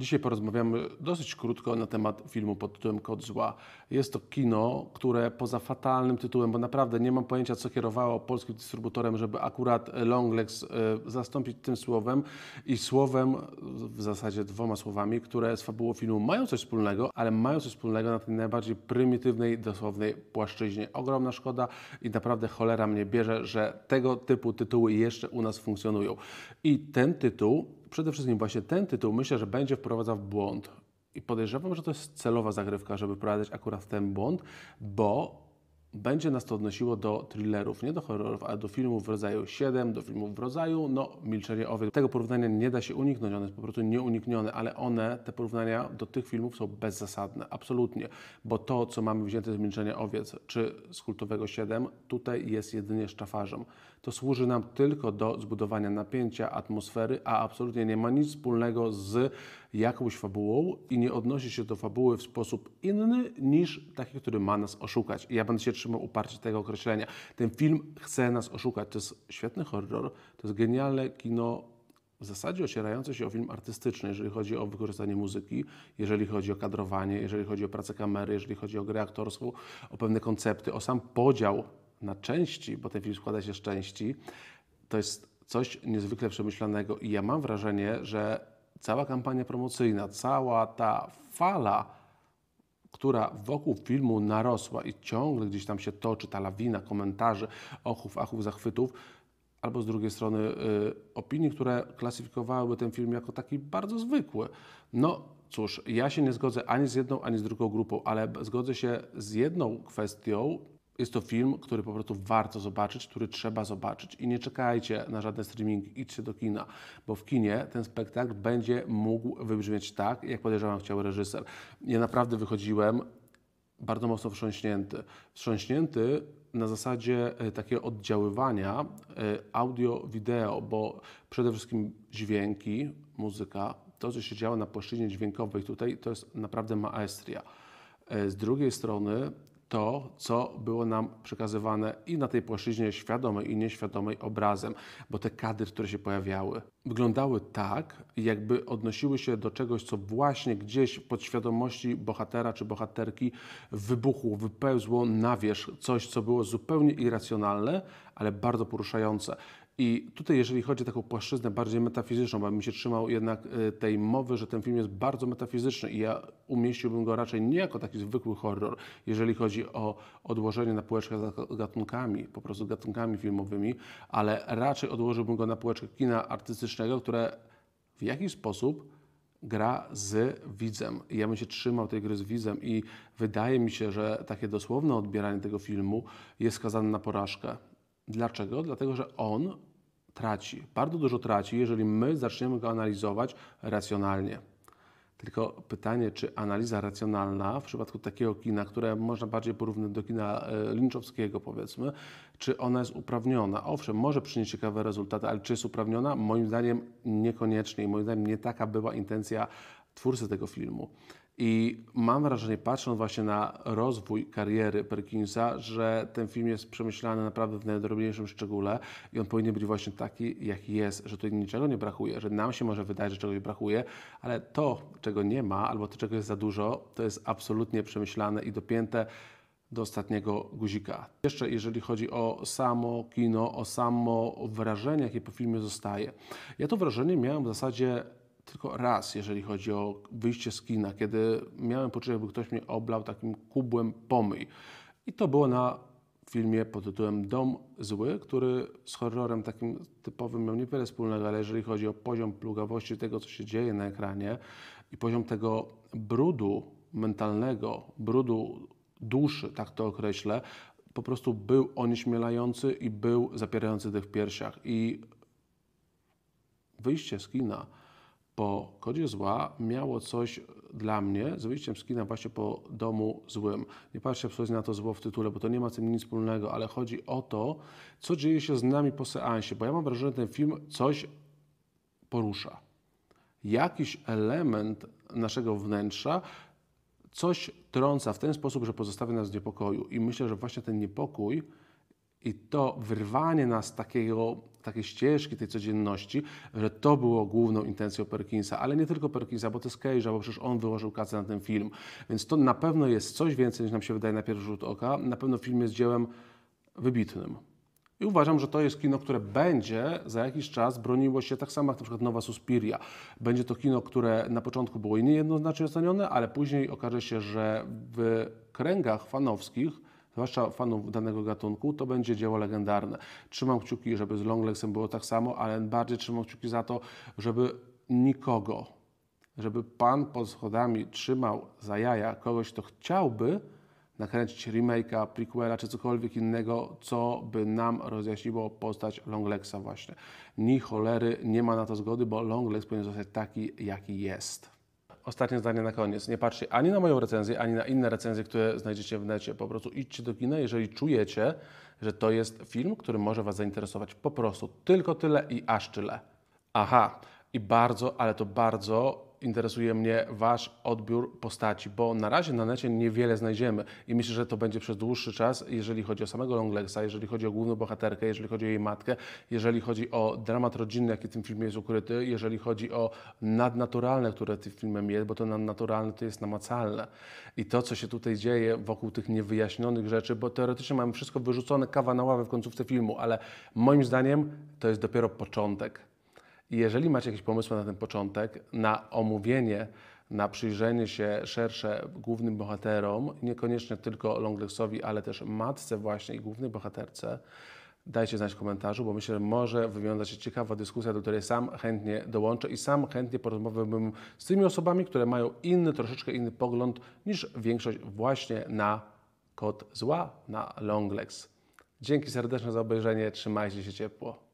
Dzisiaj porozmawiamy dosyć krótko na temat filmu pod tytułem Kod Zła. Jest to kino, które poza fatalnym tytułem, bo naprawdę nie mam pojęcia, co kierowało polskim dystrybutorem, żeby akurat Longlegs e, zastąpić tym słowem i słowem, w zasadzie dwoma słowami, które z fabułą filmu mają coś wspólnego, ale mają coś wspólnego na tej najbardziej prymitywnej, dosłownej płaszczyźnie. Ogromna szkoda i naprawdę cholera mnie bierze, że tego typu tytuły jeszcze u nas funkcjonują. I ten tytuł przede wszystkim właśnie ten tytuł myślę, że będzie wprowadzał w błąd. I podejrzewam, że to jest celowa zagrywka, żeby wprowadzać akurat ten błąd, bo będzie nas to odnosiło do thrillerów, nie do horrorów, a do filmów w rodzaju 7, do filmów w rodzaju, no, Milczenie Owiec. Tego porównania nie da się uniknąć, one są po prostu nieuniknione, ale one, te porównania do tych filmów są bezzasadne, absolutnie, bo to, co mamy wzięte z Milczenia Owiec czy z Kultowego 7, tutaj jest jedynie szczafarzem. To służy nam tylko do zbudowania napięcia, atmosfery, a absolutnie nie ma nic wspólnego z jakąś fabułą i nie odnosi się do fabuły w sposób inny niż taki, który ma nas oszukać. I ja będę się trzymał uparcie tego określenia. Ten film chce nas oszukać. To jest świetny horror, to jest genialne kino w zasadzie ocierające się o film artystyczny, jeżeli chodzi o wykorzystanie muzyki, jeżeli chodzi o kadrowanie, jeżeli chodzi o pracę kamery, jeżeli chodzi o grę aktorską, o pewne koncepty, o sam podział na części, bo ten film składa się z części, to jest coś niezwykle przemyślanego i ja mam wrażenie, że cała kampania promocyjna, cała ta fala, która wokół filmu narosła i ciągle gdzieś tam się toczy, ta lawina komentarzy, ochów, achów, zachwytów, albo z drugiej strony y, opinii, które klasyfikowałyby ten film jako taki bardzo zwykły. No cóż, ja się nie zgodzę ani z jedną, ani z drugą grupą, ale zgodzę się z jedną kwestią, jest to film, który po prostu warto zobaczyć, który trzeba zobaczyć i nie czekajcie na żadne streamingi, idźcie do kina, bo w kinie ten spektakl będzie mógł wybrzmieć tak, jak podejrzewam chciał reżyser. Ja naprawdę wychodziłem bardzo mocno wstrząśnięty. Wstrząśnięty na zasadzie e, takiego oddziaływania e, audio-wideo, bo przede wszystkim dźwięki, muzyka, to co się działo na płaszczyźnie dźwiękowej tutaj, to jest naprawdę maestria. E, z drugiej strony to, co było nam przekazywane i na tej płaszczyźnie świadomej i nieświadomej obrazem, bo te kadry, które się pojawiały, wyglądały tak, jakby odnosiły się do czegoś, co właśnie gdzieś w podświadomości bohatera czy bohaterki wybuchło, wypełzło na wierzch, coś, co było zupełnie irracjonalne, ale bardzo poruszające. I tutaj, jeżeli chodzi o taką płaszczyznę bardziej metafizyczną, bo bym się trzymał jednak e, tej mowy, że ten film jest bardzo metafizyczny i ja umieściłbym go raczej nie jako taki zwykły horror, jeżeli chodzi o odłożenie na półeczkę z gatunkami, po prostu gatunkami filmowymi, ale raczej odłożyłbym go na półeczkę kina artystycznego, które w jakiś sposób gra z widzem. Ja bym się trzymał tej gry z widzem i wydaje mi się, że takie dosłowne odbieranie tego filmu jest skazane na porażkę. Dlaczego? Dlatego, że on traci, bardzo dużo traci, jeżeli my zaczniemy go analizować racjonalnie. Tylko pytanie, czy analiza racjonalna w przypadku takiego kina, które można bardziej porównać do kina e, linczowskiego, powiedzmy, czy ona jest uprawniona? Owszem, może przynieść ciekawe rezultaty, ale czy jest uprawniona? Moim zdaniem niekoniecznie i moim zdaniem nie taka była intencja twórcy tego filmu. I mam wrażenie, patrząc właśnie na rozwój kariery Perkinsa, że ten film jest przemyślany naprawdę w najdrobniejszym szczególe i on powinien być właśnie taki, jaki jest, że tu niczego nie brakuje, że nam się może wydać, że czegoś brakuje, ale to, czego nie ma albo to, czego jest za dużo, to jest absolutnie przemyślane i dopięte do ostatniego guzika. Jeszcze jeżeli chodzi o samo kino, o samo wrażenie, jakie po filmie zostaje. Ja to wrażenie miałem w zasadzie tylko raz, jeżeli chodzi o wyjście z kina, kiedy miałem poczucie, jakby ktoś mnie oblał takim kubłem pomyj. I to było na filmie pod tytułem Dom Zły, który z horrorem takim typowym miał niewiele wspólnego, ale jeżeli chodzi o poziom plugawości tego, co się dzieje na ekranie i poziom tego brudu mentalnego, brudu duszy, tak to określę, po prostu był onieśmielający i był zapierający dech w piersiach. I wyjście z kina po kodzie zła miało coś dla mnie z wyjściem z kina właśnie po domu złym. Nie patrzcie absolutnie na to zło w tytule, bo to nie ma z tym nic wspólnego, ale chodzi o to, co dzieje się z nami po seansie, bo ja mam wrażenie, że ten film coś porusza. Jakiś element naszego wnętrza coś trąca w ten sposób, że pozostawia nas w niepokoju. I myślę, że właśnie ten niepokój i to wyrwanie nas z takiego, takiej ścieżki, tej codzienności, że to było główną intencją Perkinsa, ale nie tylko Perkinsa, bo to jest Cage'a, bo przecież on wyłożył kasę na ten film. Więc to na pewno jest coś więcej niż nam się wydaje na pierwszy rzut oka. Na pewno film jest dziełem wybitnym. I uważam, że to jest kino, które będzie za jakiś czas broniło się tak samo jak na przykład Nowa Suspiria. Będzie to kino, które na początku było niejednoznacznie ocenione, ale później okaże się, że w kręgach fanowskich zwłaszcza fanów danego gatunku, to będzie dzieło legendarne. Trzymam kciuki, żeby z Longlegsem było tak samo, ale bardziej trzymam kciuki za to, żeby nikogo, żeby pan pod schodami trzymał za jaja kogoś, kto chciałby nakręcić remake'a, prequela czy cokolwiek innego, co by nam rozjaśniło postać Longlexa właśnie. Ni cholery nie ma na to zgody, bo Longlegs powinien zostać taki, jaki jest ostatnie zdanie na koniec. Nie patrzcie ani na moją recenzję, ani na inne recenzje, które znajdziecie w necie. Po prostu idźcie do kina, jeżeli czujecie, że to jest film, który może Was zainteresować. Po prostu tylko tyle i aż tyle. Aha, i bardzo, ale to bardzo interesuje mnie Wasz odbiór postaci, bo na razie na necie niewiele znajdziemy i myślę, że to będzie przez dłuższy czas, jeżeli chodzi o samego Longlexa, jeżeli chodzi o główną bohaterkę, jeżeli chodzi o jej matkę, jeżeli chodzi o dramat rodzinny, jaki w tym filmie jest ukryty, jeżeli chodzi o nadnaturalne, które tym filmem jest, bo to nadnaturalne to jest namacalne. I to, co się tutaj dzieje wokół tych niewyjaśnionych rzeczy, bo teoretycznie mamy wszystko wyrzucone kawa na ławę w końcówce filmu, ale moim zdaniem to jest dopiero początek jeżeli macie jakieś pomysły na ten początek, na omówienie, na przyjrzenie się szersze głównym bohaterom, niekoniecznie tylko Longleksowi, ale też matce właśnie i głównej bohaterce, dajcie znać w komentarzu, bo myślę, że może wywiązać się ciekawa dyskusja, do której sam chętnie dołączę i sam chętnie porozmawiałbym z tymi osobami, które mają inny, troszeczkę inny pogląd niż większość właśnie na kod zła, na Longlegs. Dzięki serdeczne za obejrzenie, trzymajcie się ciepło.